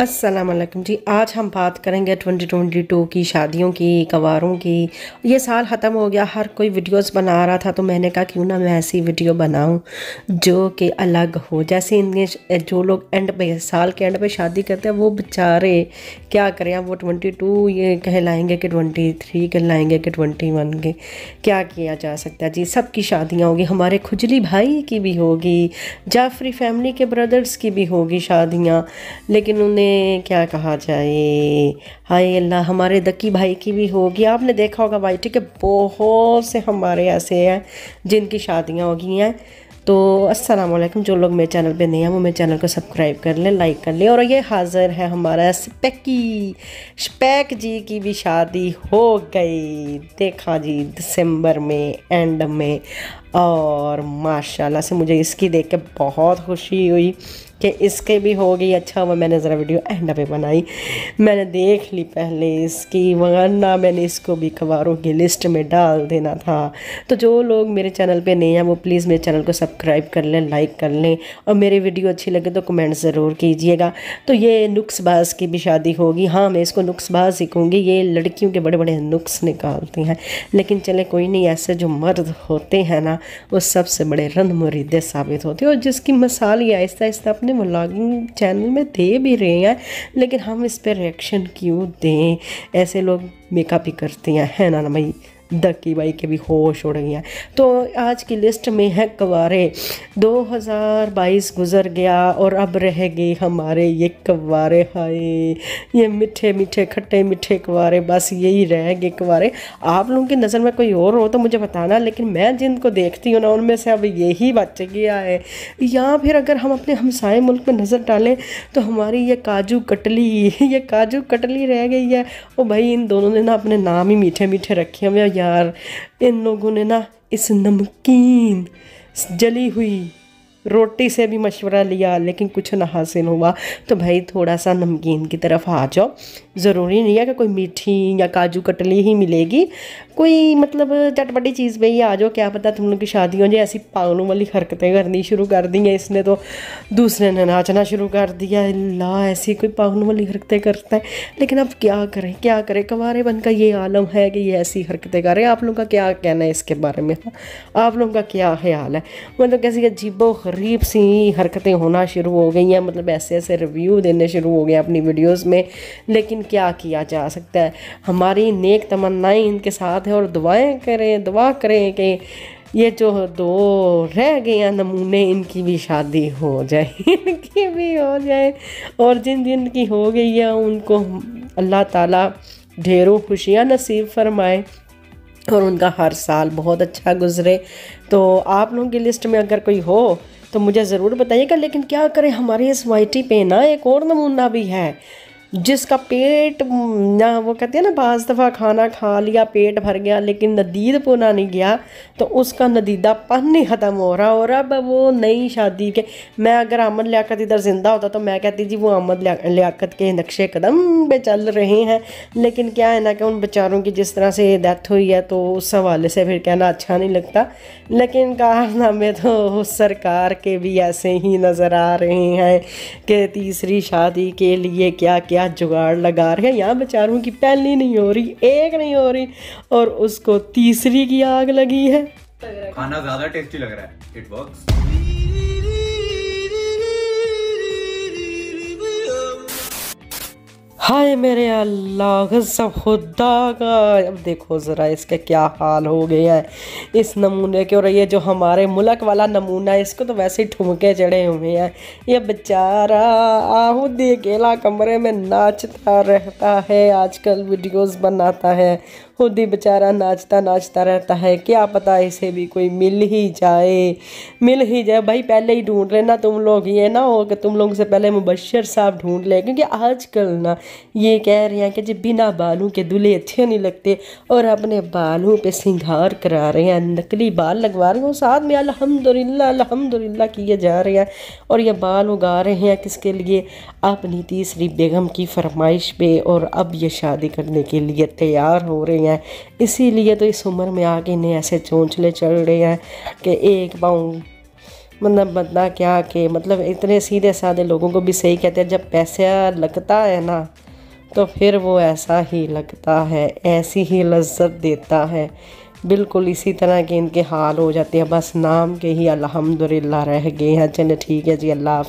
असलम जी आज हम बात करेंगे 2022 की शादियों की कवारों की ये साल ख़त्म हो गया हर कोई वीडियोस बना रहा था तो मैंने कहा क्यों ना मैं ऐसी वीडियो बनाऊं जो कि अलग हो जैसे इनके जो लोग एंड पे साल के एंड पे शादी करते हैं वो बेचारे क्या करें वो 22 ये कहलाएंगे कि 23 कहलाएंगे कि 21 के क्या किया जा सकता है जी सबकी शादियाँ होगी हमारे खुजली भाई की भी होगी जाफरी फैमिली के ब्रदर्स की भी होगी शादियाँ लेकिन उन्हें में क्या कहा जाए हाय अल्लाह हमारे दक्की भाई की भी होगी आपने देखा होगा भाई ठीक है बहुत से हमारे ऐसे हैं जिनकी शादियां हो गई हैं तो अस्सलाम वालेकुम जो लोग मेरे चैनल पे नए हैं वो मेरे चैनल को सब्सक्राइब कर लें लाइक कर लें और ये हाज़िर है हमारा स्पैकी स्पैक जी की भी शादी हो गई देखा जी दिसंबर में एंड में और माशाल्लाह से मुझे इसकी देख के बहुत खुशी हुई कि इसके भी हो गई अच्छा हुआ मैंने ज़रा वीडियो एंड पे बनाई मैंने देख ली पहले इसकी वरना मैंने इसको भी खबरों की लिस्ट में डाल देना था तो जो लोग मेरे चैनल पे नए हैं वो प्लीज़ मेरे चैनल को सब्सक्राइब कर लें लाइक कर लें और मेरी वीडियो अच्छी लगे तो कमेंट ज़रूर कीजिएगा तो ये नुस्खबाज की भी शादी होगी हाँ मैं इसको नुक्सबाज सीखूँगी ये लड़कियों के बड़े बड़े नुस्ख निकालती हैं लेकिन चले कोई नहीं ऐसे जो मर्द होते हैं ना वो सबसे बड़े मुरीदे साबित होते हैं और जिसकी मिसाल ये आहिस्ता आहिस्ता अपने व्लागिंग चैनल में दे भी रहे हैं लेकिन हम इस पर रिएक्शन क्यों दें ऐसे लोग मेकअप ही करते हैं है ना ना भाई धक्की बाई के भी होश उड़ गया तो आज की लिस्ट में है कवारे 2022 गुजर गया और अब रह गए हमारे ये कवारे हाय ये मीठे मीठे खट्टे मीठे कवारे बस यही रह गए कवारे आप लोगों की नज़र में कोई और हो तो मुझे बताना लेकिन मैं जिनको देखती हूँ ना उनमें से अब यही बच गया है या फिर अगर हम अपने हमसाए मुल्क में नज़र डालें तो हमारी ये काजू कटली ये काजू कटली रह गई है ओ भाई इन दोनों ने ना अपने नाम ही मीठे मीठे रखे हुए हैं यार इन लोगों ने ना इस नमकीन जली हुई रोटी से भी मशवरा लिया लेकिन कुछ ना हासिल हुआ तो भाई थोड़ा सा नमकीन की तरफ आ जाओ ज़रूरी नहीं है कि कोई मीठी या काजू कटली ही मिलेगी कोई मतलब चटपटी चीज़ में ही आ जाओ क्या पता तुम लोग की शादी हो जाए ऐसी पागलों वाली हरकतें करनी शुरू कर दी हैं इसने तो दूसरे ने नाचना शुरू कर दिया ला ऐसी कोई पागलों वाली हरकतें करता है लेकिन अब क्या करें क्या करें बन का ये आलम है कि ये ऐसी हरकतें करें आप लोगों का क्या कहना है इसके बारे में आप लोगों का क्या ख्याल है मतलब कैसी अजीबो गरीब सी हरकतें होना शुरू हो गई हैं मतलब ऐसे ऐसे रिव्यू देने शुरू हो गए अपनी वीडियोस में लेकिन क्या किया जा सकता है हमारी नेक तमन्नाएं इनके साथ हैं और दुआएं करें दुआ करें कि ये जो दो रह गए हैं नमूने इनकी भी शादी हो जाए इनकी भी हो जाए और जिन जिन की हो गई है उनको अल्लाह ताला ढेरों खुशियाँ नसीब फरमाए और उनका हर साल बहुत अच्छा गुजरे तो आप लोगों की लिस्ट में अगर कोई हो तो मुझे ज़रूर बताइएगा लेकिन क्या करें हमारे इस वाइटी पे ना एक और नमूना भी है जिसका पेट ना वो कहते हैं ना बाज़ दफ़ा खाना खा लिया पेट भर गया लेकिन नदीद पुना नहीं गया तो उसका पन नहीं ख़त्म हो रहा और अब वो नई शादी के मैं अगर अहमद लियाकत इधर ज़िंदा होता तो मैं कहती जी वो अहमद लियाकत के नक्शे कदम पे चल रहे हैं लेकिन क्या है ना कि उन बेचारों की जिस तरह से डेथ हुई है तो उस हवाले से फिर कहना अच्छा नहीं लगता लेकिन कारनामे तो सरकार के भी ऐसे ही नज़र आ रहे हैं कि तीसरी शादी के लिए क्या क्या क्या जुगाड़ लगा रहे हैं यहाँ बेचारों की पहली नहीं हो रही एक नहीं हो रही और उसको तीसरी की आग लगी है खाना ज़्यादा टेस्टी लग रहा है इट वर्क्स हाय मेरे अल्लाह गज़ब खुदा का अब देखो ज़रा इसका क्या हाल हो गया है इस नमूने के और ये जो हमारे मुल्क वाला नमूना है इसको तो वैसे ही ठुमके चढ़े हुए हैं ये बेचारा दी अकेला कमरे में नाचता रहता है आजकल वीडियोस बनाता है खुद ही बेचारा नाचता नाचता रहता है क्या पता इसे भी कोई मिल ही जाए मिल ही जाए भाई पहले ही ढूंढ लेना तुम लोग ये ना हो कि तुम लोगों से पहले मुबशर साहब ढूंढ लें क्योंकि आजकल ना ये कह रहे हैं कि जी बिना बालों के दूल्हे अच्छे नहीं लगते और अपने बालों पे सिंगार करा रहे हैं नकली बाल लगवा रहे हैं और साथ में अलहमदिल्ला अलहमदिल्ला किए जा रहे हैं और ये बाल उगा रहे हैं किसके लिए अपनी तीसरी बेगम की फरमाइश पे और अब ये शादी करने के लिए तैयार हो रहे हैं रही हैं इसीलिए तो इस उम्र में आके इन्हें ऐसे चोंचले चल रहे हैं कि एक पाऊँ मतलब बंदा क्या के मतलब इतने सीधे साधे लोगों को भी सही कहते हैं जब पैसा लगता है ना तो फिर वो ऐसा ही लगता है ऐसी ही लज्जत देता है बिल्कुल इसी तरह के इनके हाल हो जाते हैं बस नाम के ही अल्हम्दुलिल्लाह रह गए हैं चले ठीक है जी अल्लाह